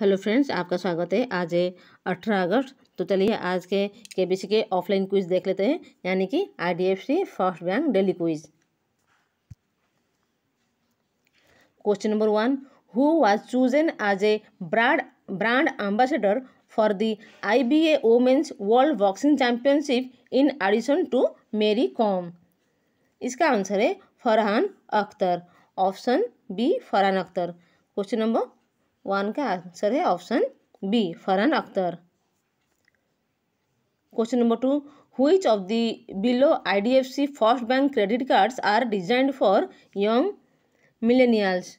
Hello friends आपका स्वागत है आज है अठारह अगस्त तो चलिए आज के के बी सी के ऑफलाइन क्विज देख लेते हैं यानी कि I D F C first bank daily quiz question number one who was chosen as a brand brand ambassador for the I B A women's world boxing championship in edition two Mary Kom इसका answer है Farhan Akhtar option B Farhan Akhtar question number one का answer है option B Farhan Akhtar question number two below I D F C first bank credit cards are designed for young millennials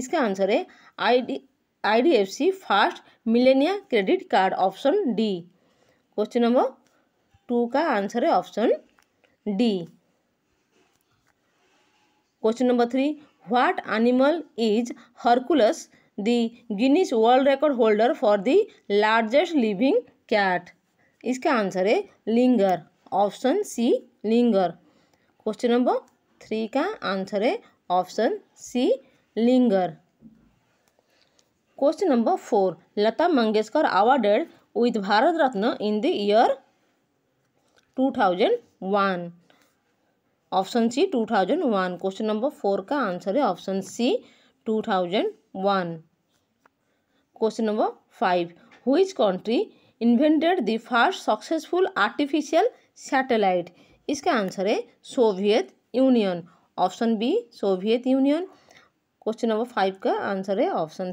इसका answer है I D I D F C first millennia credit card option D question number two का answer है option D question number three what animal is Hercules the Guinness World Record holder for the largest living cat? इसका answer है liger option C liger question number three का answer है option C liger question number four Lata Mangeshkar awarded with Bharat Ratna in the year two thousand one option C two thousand one question number four का answer है option C two thousand one question number five whose country invented the first successful artificial satellite इसका answer है Soviet Union option B Soviet union question number five का answer है option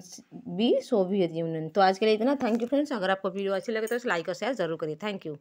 B Soviet Union तो आज के लिए इतना thank you friends अगर आपको वीडियो अच्छी लगे तो लाइक और शेयर जरूर करिए थैंक यू